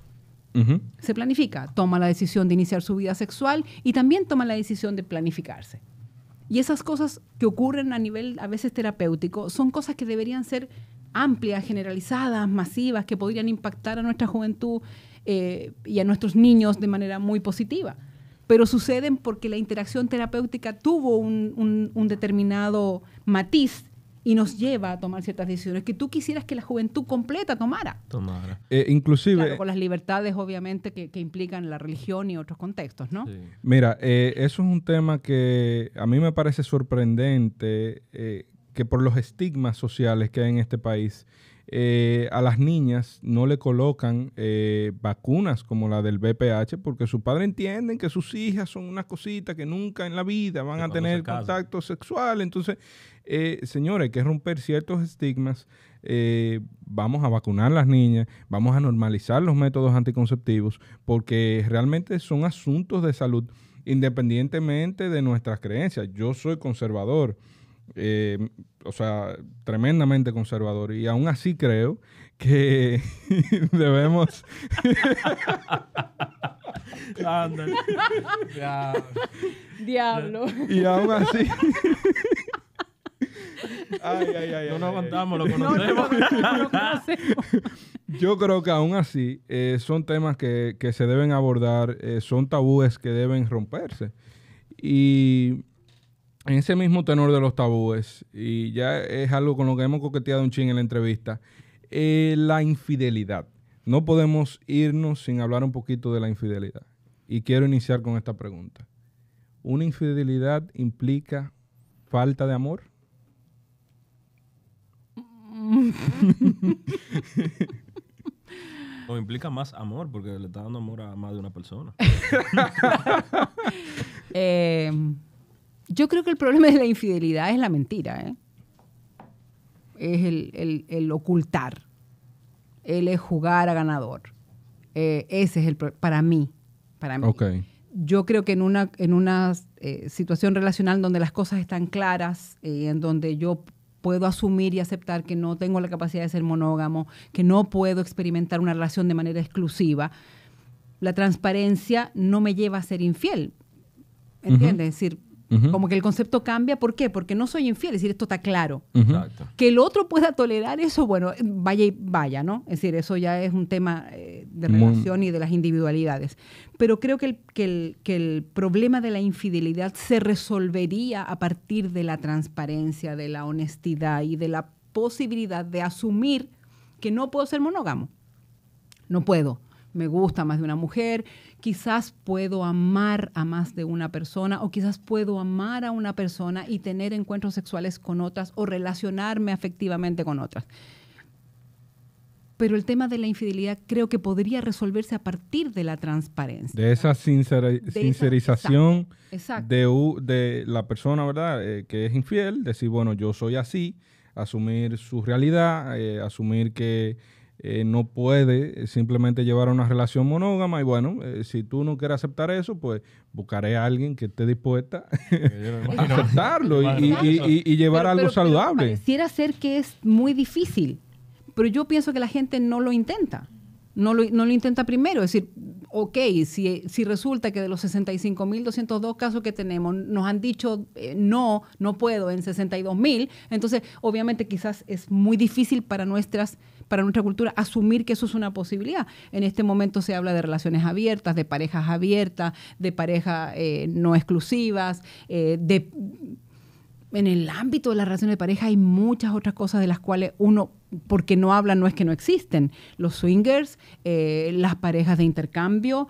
Se planifica, toma la decisión de iniciar su vida sexual y también toma la decisión de planificarse. Y esas cosas que ocurren a nivel a veces terapéutico son cosas que deberían ser amplias, generalizadas, masivas, que podrían impactar a nuestra juventud eh, y a nuestros niños de manera muy positiva. Pero suceden porque la interacción terapéutica tuvo un, determinado matiz y nos lleva a tomar ciertas decisiones que tú quisieras que la juventud completa tomara. Tomara. Eh, inclusive... con las libertades, obviamente, que, implican la religión y otros contextos, ¿no? Mira, eh, eso es un tema que a mí me parece sorprendente, que por los estigmas sociales que hay en este país, eh, a las niñas no le colocan eh, vacunas como la del BPH porque sus padres entienden que sus hijas son unas cositas que nunca en la vida van a tener contacto sexual. Entonces, eh, señores, hay que romper ciertos estigmas. vamos a vacunar a las niñas, vamos a normalizar los métodos anticonceptivos porque realmente son asuntos de salud independientemente de nuestras creencias. Yo soy conservador. Eh, o sea, tremendamente conservador. Y aún así creo que debemos... Diablo. Y aún así... Ay, ay, ay, no nos aguantamos, lo conocemos. Yo creo que aún así eh, son temas que, se deben abordar, eh, son tabúes que deben romperse. Y en ese mismo tenor de los tabúes, y ya es algo con lo que hemos coqueteado un ching en la entrevista, eh, la infidelidad. No podemos irnos sin hablar un poquito de la infidelidad. Y quiero iniciar con esta pregunta. ¿Una infidelidad implica falta de amor? o implica más amor, porque le está dando amor a más de una persona. eh, yo creo que el problema de la infidelidad es la mentira, ¿eh? es el, el ocultar, él es jugar a ganador. Eh, ese es el para mí, para mí. Okay. Yo creo que en una, en una eh, situación relacional donde las cosas están claras, eh, en donde yo puedo asumir y aceptar que no tengo la capacidad de ser monógamo, que no puedo experimentar una relación de manera exclusiva, la transparencia no me lleva a ser infiel. ¿Entiendes? Es decir, como que el concepto cambia. ¿Por qué? Porque no soy infiel, es decir, esto está claro. Que el otro pueda tolerar eso, bueno, eh, vaya y vaya, ¿no? Es decir, eso ya es un tema eh, de relación y de las individualidades. Pero creo que el, que el problema de la infidelidad se resolvería a partir de la transparencia, de la honestidad y de la posibilidad de asumir que no puedo ser monógamo. No puedo. Me gusta más de una mujer, quizás puedo amar a más de una persona o quizás puedo amar a una persona y tener encuentros sexuales con otras o relacionarme afectivamente con otras. Pero el tema de la infidelidad creo que podría resolverse a partir de la transparencia. De esa sincerización De, la persona, ¿verdad? Eh, que es infiel, decir, bueno, yo soy así, asumir su realidad, eh, asumir que eh, no puede eh, simplemente llevar a una relación monógama y bueno, eh, si tú no quieres aceptar eso, pues buscaré a alguien que esté dispuesta a aceptarlo y, llevar algo saludable. quisiera ser que es muy difícil, pero yo pienso que la gente no lo intenta. No lo, no lo intenta primero, es decir, ok, si, si resulta que de los 65.202 casos que tenemos nos han dicho no, no puedo en 62.000, entonces obviamente quizás es muy difícil para nuestras para nuestra cultura asumir que eso es una posibilidad. En este momento se habla de relaciones abiertas, de parejas abiertas, de parejas eh, no exclusivas, eh, de... En el ámbito de las relaciones de pareja hay muchas otras cosas de las cuales uno porque no habla no es que no existen. Los swingers, eh, las parejas de intercambio,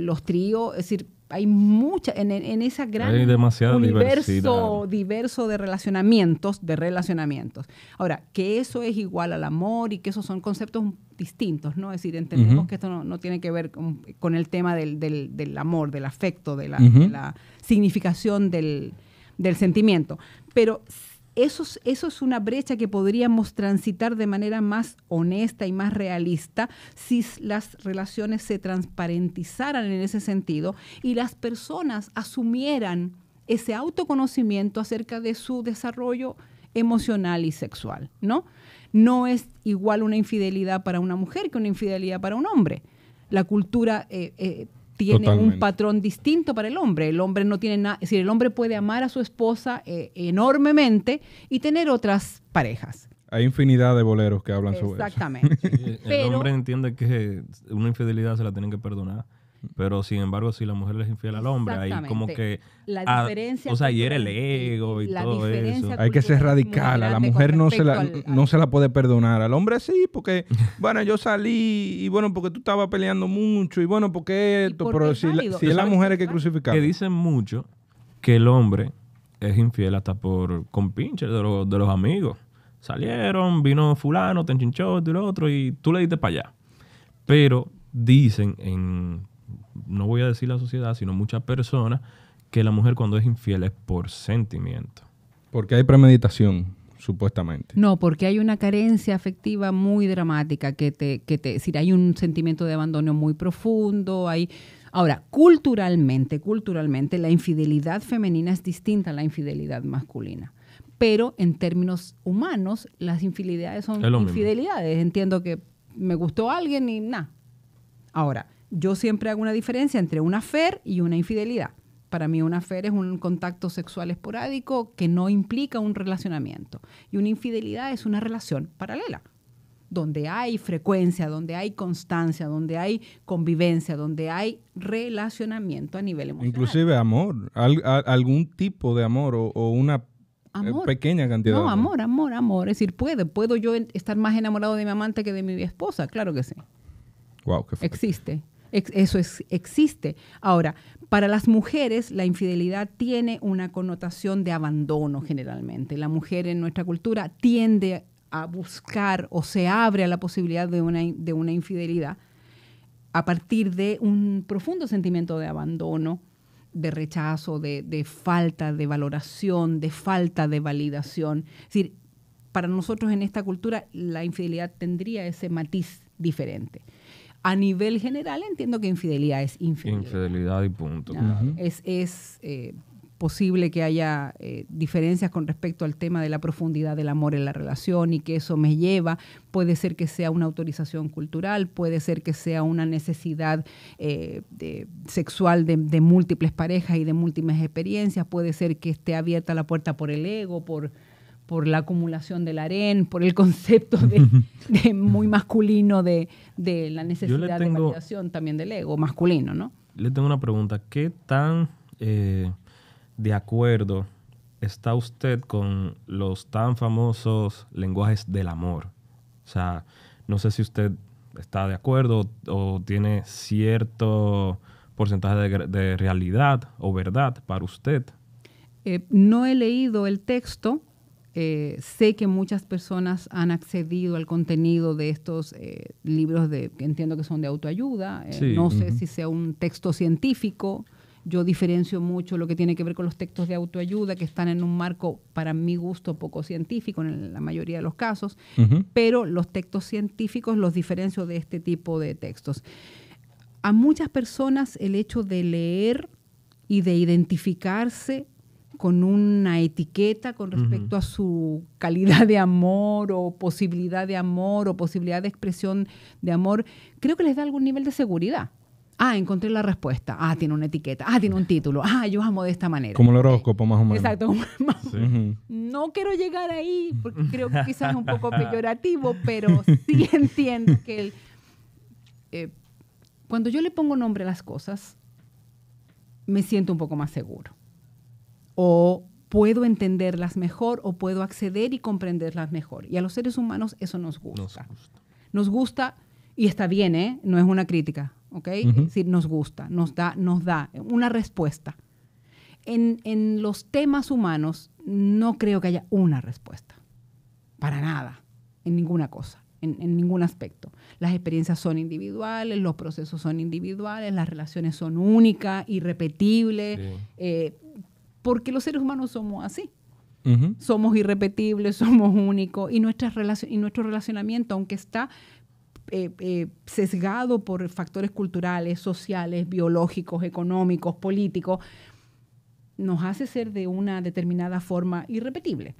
los tríos, es decir, hay mucha, en, esa gran hay demasiada diverso de relacionamientos, de relacionamientos. Ahora, que eso es igual al amor y que esos son conceptos distintos, ¿no? Es decir, entendemos que esto no, tiene que ver con, el tema del, del, amor, del afecto, de la, de la significación del, del sentimiento. Pero eso es, una brecha que podríamos transitar de manera más honesta y más realista si las relaciones se transparentizaran en ese sentido y las personas asumieran ese autoconocimiento acerca de su desarrollo emocional y sexual, ¿no? No es igual una infidelidad para una mujer que una infidelidad para un hombre. La cultura eh, eh, tiene un patrón distinto para el hombre. El hombre no tiene nada, decir, el hombre puede amar a su esposa eh, enormemente y tener otras parejas. Hay infinidad de boleros que hablan sobre eso. Exactamente. el hombre entiende que una infidelidad se la tienen que perdonar pero sin embargo, si la mujer es infiel al hombre, ahí como que. o sea, era el ego y todo eso. Hay que ser radical. A la mujer no se la, no se la puede perdonar. Al hombre sí, porque, bueno, yo salí y bueno, porque tú estabas peleando mucho y bueno, porque esto. pero si, es la mujer hay que crucificar. Que dicen mucho que el hombre es infiel hasta por compinches de, de los amigos. Salieron, vino fulano, te enchinchó, y lo otro, y tú le diste para allá. Pero dicen en no voy a decir la sociedad, sino muchas personas, que la mujer cuando es infiel es por sentimiento. Porque hay premeditación, supuestamente. No, porque hay una carencia afectiva muy dramática, que te, que te, decir, hay un sentimiento de abandono muy profundo, hay... Ahora, culturalmente, culturalmente, la infidelidad femenina es distinta a la infidelidad masculina pero en términos humanos las infidelidades son infidelidades. Entiendo que me gustó alguien y nada. Ahora, yo siempre hago una diferencia entre una fer y una infidelidad. Para mí una fer es un contacto sexual esporádico que no implica un relacionamiento. Y una infidelidad es una relación paralela, donde hay frecuencia, donde hay constancia, donde hay convivencia, donde hay relacionamiento a nivel emocional. Inclusive amor, algún tipo de amor o, una eh, pequeña cantidad. de amor. amor, amor, amor. Es decir, puede, puedo yo estar más enamorado de mi amante que de mi esposa, claro que sí. Wow, qué Existe eso existe. Ahora, para las mujeres la infidelidad tiene una connotación de abandono generalmente. La mujer en nuestra cultura tiende a buscar o se abre a la posibilidad de una, infidelidad a partir de un profundo sentimiento de abandono, de rechazo, de, de falta de valoración, de falta de validación. Es decir, para nosotros en esta cultura la infidelidad tendría ese matiz diferente a nivel general entiendo que infidelidad es infidelidad. Infidelidad y punto. Es, eh, posible que haya eh, diferencias con respecto al tema de la profundidad del amor en la relación y que eso me lleva. Puede ser que sea una autorización cultural, puede ser que sea una necesidad eh, sexual de múltiples parejas y de múltiples experiencias, puede ser que esté abierta la puerta por el ego, por por la acumulación del harén, por el concepto de, muy masculino de, la necesidad de validación también del ego masculino, ¿no? Le tengo una pregunta. ¿Qué tan eh, de acuerdo está usted con los tan famosos lenguajes del amor? O sea, no sé si usted está de acuerdo o, tiene cierto porcentaje de, realidad o verdad para usted. Eh, no he leído el texto, eh, sé que muchas personas han accedido al contenido de estos eh, libros de, que entiendo que son de autoayuda. Eh, no sé si sea un texto científico. Yo diferencio mucho lo que tiene que ver con los textos de autoayuda, que están en un marco, para mi gusto, poco científico en la mayoría de los casos, pero los textos científicos los diferencio de este tipo de textos. A muchas personas el hecho de leer y de identificarse con una etiqueta con respecto a su calidad de amor o posibilidad de amor o posibilidad de expresión de amor, creo que les da algún nivel de seguridad. Ah, encontré la respuesta. Ah, tiene una etiqueta. Ah, tiene un título. Ah, yo amo de esta manera. Como el horóscopo, más o menos. Exacto. No quiero llegar ahí, porque creo que quizás es un poco peyorativo, pero sí entiendo que eh, cuando yo le pongo nombre a las cosas, me siento un poco más seguro o puedo entenderlas mejor o puedo acceder y comprenderlas mejor. Y a los seres humanos eso nos gusta. Nos gusta, y está bien, ¿eh? no es una crítica, ¿ok? decir, nos gusta, nos da, nos da una respuesta. En, los temas humanos no creo que haya una respuesta, para nada, en ninguna cosa. En, ningún aspecto. Las experiencias son individuales, los procesos son individuales, las relaciones son únicas, irrepetibles. Eh, porque los seres humanos somos así. Somos irrepetibles, somos únicos y, nuestras y nuestro relacionamiento, aunque está eh, eh, sesgado por factores culturales, sociales, biológicos, económicos, políticos, nos hace ser de una determinada forma irrepetible.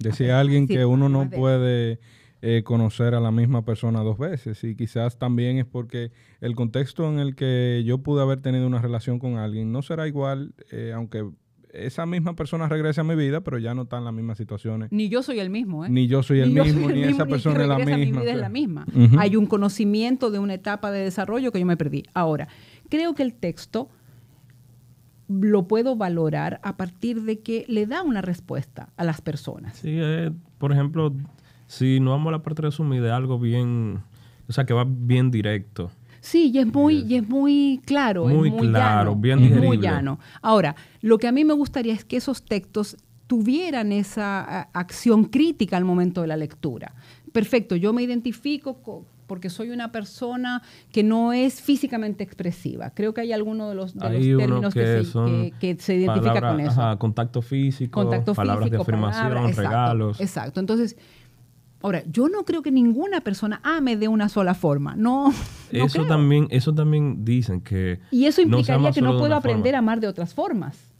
Decía alguien que uno no puede eh, conocer a la misma persona dos veces y quizás también es porque el contexto en el que yo pude haber tenido una relación con alguien no será igual, aunque esa misma persona regresa a mi vida, pero ya no está en las mismas situaciones. Ni yo soy el mismo, ¿eh? Ni yo soy el mismo, ni esa persona es la misma. es la misma. Hay un conocimiento de una etapa de desarrollo que yo me perdí. Ahora, creo que el texto lo puedo valorar a partir de que le da una respuesta a las personas. Sí, eh, por ejemplo, si no vamos a la parte resumida, algo bien, o sea, que va bien directo Sí, y es muy, y es muy claro. Muy, muy claro, bien Muy llano. Ahora, lo que a mí me gustaría es que esos textos tuvieran esa acción crítica al momento de la lectura. Perfecto, yo me identifico porque soy una persona que no es físicamente expresiva. Creo que hay alguno de los, términos que, se, que, identifica con eso. contacto físico, palabras físico, de afirmación, exacto, regalos. Exacto, entonces Ahora, yo no creo que ninguna persona ame de una sola forma. No. eso también, eso también dicen que. Y eso implicaría que no puedo aprender a amar de otras formas.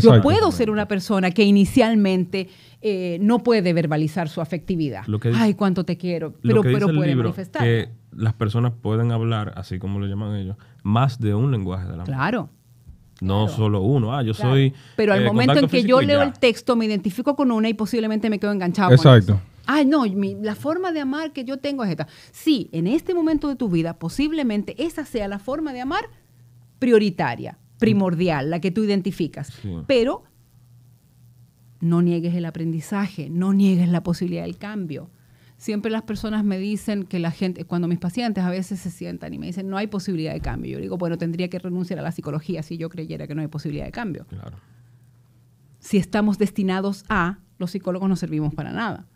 Yo puedo ser una persona que inicialmente eh, no puede verbalizar su afectividad. Ay, cuánto te quiero, pero, pero puede manifestar. Que las personas pueden hablar, así como lo llaman ellos, más de un lenguaje la amor. Claro. No solo uno. Ah, yo soy. Pero al eh, momento en que yo leo el texto, me identifico con una y posiblemente me quedo enganchado. Exacto ay, no, la forma de amar que yo tengo es esta. Sí, en este momento de tu vida posiblemente esa sea la forma de amar prioritaria, primordial, la que tú identificas. Pero no niegues el aprendizaje, no niegues la posibilidad del cambio. Siempre las personas me dicen que la gente, cuando mis pacientes a veces se sientan y me dicen no hay posibilidad de cambio, yo digo, bueno, tendría que renunciar a la psicología si yo creyera que no hay posibilidad de cambio. Si estamos destinados a, los psicólogos no servimos para nada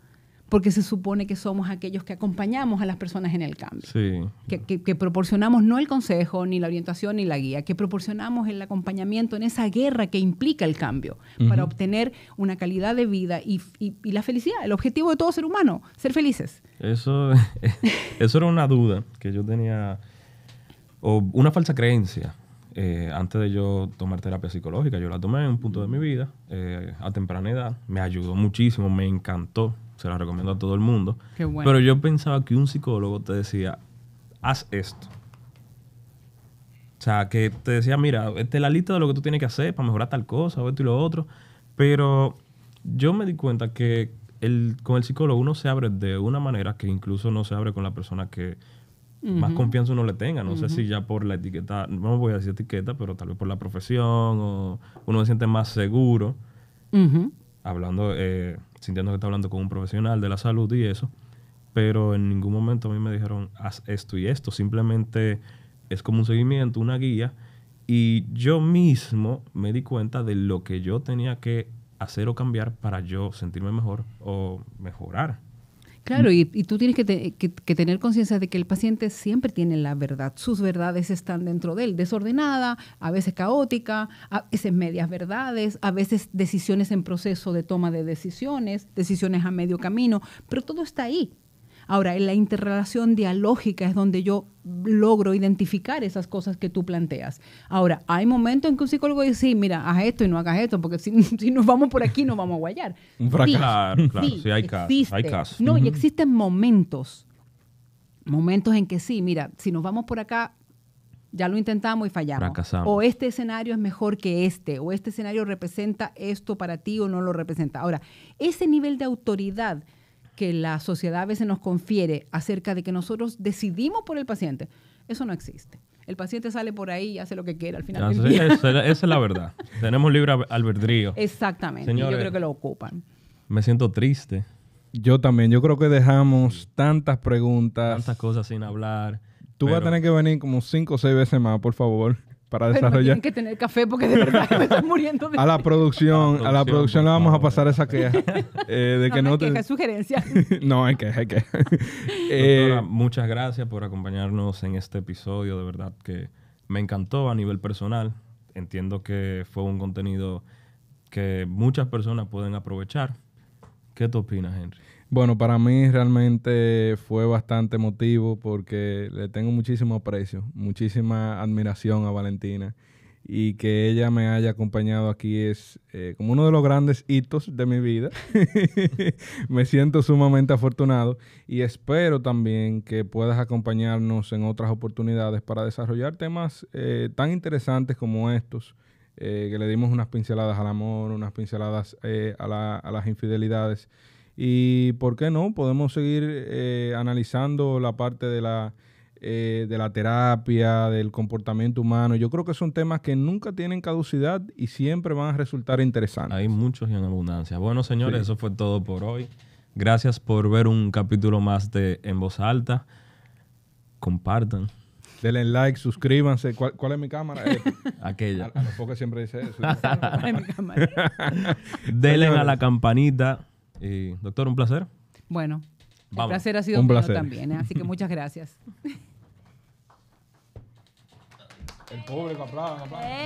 porque se supone que somos aquellos que acompañamos a las personas en el cambio, sí. que, proporcionamos no el consejo, ni la orientación, ni la guía, que proporcionamos el acompañamiento en esa guerra que implica el cambio para obtener una calidad de vida y, la felicidad, el objetivo de todo ser humano, ser felices. Eso, eso era una duda que yo tenía, o una falsa creencia. Eh, antes de yo tomar terapia psicológica, yo la tomé en un punto de mi vida, eh, a temprana edad, me ayudó muchísimo, me encantó, se la recomiendo a todo el mundo. Pero yo pensaba que un psicólogo te decía, haz esto. O sea, que te decía, mira, esta es la lista de lo que tú tienes que hacer para mejorar tal cosa, o esto y lo otro. Pero yo me di cuenta que el, con el psicólogo uno se abre de una manera que incluso no se abre con la persona que más confianza uno le tenga. No sé si ya por la etiqueta, no voy a decir etiqueta, pero tal vez por la profesión o uno se siente más seguro hablando, eh, sintiendo que está hablando con un profesional de la salud y eso, pero en ningún momento a mí me dijeron, haz esto y esto, simplemente es como un seguimiento, una guía, y yo mismo me di cuenta de lo que yo tenía que hacer o cambiar para yo sentirme mejor o mejorar Claro, y, tú tienes que, que tener conciencia de que el paciente siempre tiene la verdad, sus verdades están dentro de él, desordenada, a veces caótica, a veces medias verdades, a veces decisiones en proceso de toma de decisiones, decisiones a medio camino, pero todo está ahí. Ahora, en la interrelación dialógica es donde yo logro identificar esas cosas que tú planteas. Ahora, hay momentos en que un psicólogo dice, sí, mira, haz esto y no hagas esto, porque si, nos vamos por aquí no vamos a guayar. Un fracaso. Claro, claro, sí, hay, casos, No, y existen momentos, momentos en que sí, mira, si nos vamos por acá, ya lo intentamos y fallamos. O este escenario es mejor que este, o este escenario representa esto para ti o no lo representa. Ahora, ese nivel de autoridad que la sociedad a veces nos confiere acerca de que nosotros decidimos por el paciente, eso no existe. El paciente sale por ahí y hace lo que quiera al final. Esa, es la verdad. Tenemos libre albedrío. Exactamente. yo creo que lo ocupan. Me siento triste. Yo también. Yo creo que dejamos tantas preguntas. Tantas cosas sin hablar. Tú vas a tener que venir como cinco o seis veces más, por favor para desarrollar. Tienen que tener café porque de verdad que me están muriendo a la producción, a la producción le vamos a pasar esa queja eh, de no, que no, no sugerencia. no, hay eh, muchas gracias por acompañarnos en este episodio, de verdad que me encantó a nivel personal. Entiendo que fue un contenido que muchas personas pueden aprovechar. ¿Qué te opinas, Henry? Bueno, para mí realmente fue bastante emotivo porque le tengo muchísimo aprecio, muchísima admiración a Valentina y que ella me haya acompañado aquí es eh, como uno de los grandes hitos de mi vida. me siento sumamente afortunado y espero también que puedas acompañarnos en otras oportunidades para desarrollar temas eh, tan interesantes como estos, eh, que le dimos unas pinceladas al amor, unas pinceladas a las infidelidades y por qué no, podemos seguir eh, analizando la parte de la, eh, de la terapia, del comportamiento humano. Yo creo que son temas que nunca tienen caducidad y siempre van a resultar interesantes. Hay muchos y en abundancia. Bueno, señores, eso fue todo por hoy. Gracias por ver un capítulo más de En Voz Alta. Compartan. Denle like, suscríbanse. ¿Cuál, es mi cámara? Eh, Aquella. A, los siempre dice eso. ¿Cuál mi cámara? Denle a la campanita doctor, un placer. Bueno, el placer ha sido un placer. también, ¿eh? así que muchas gracias. El público eh.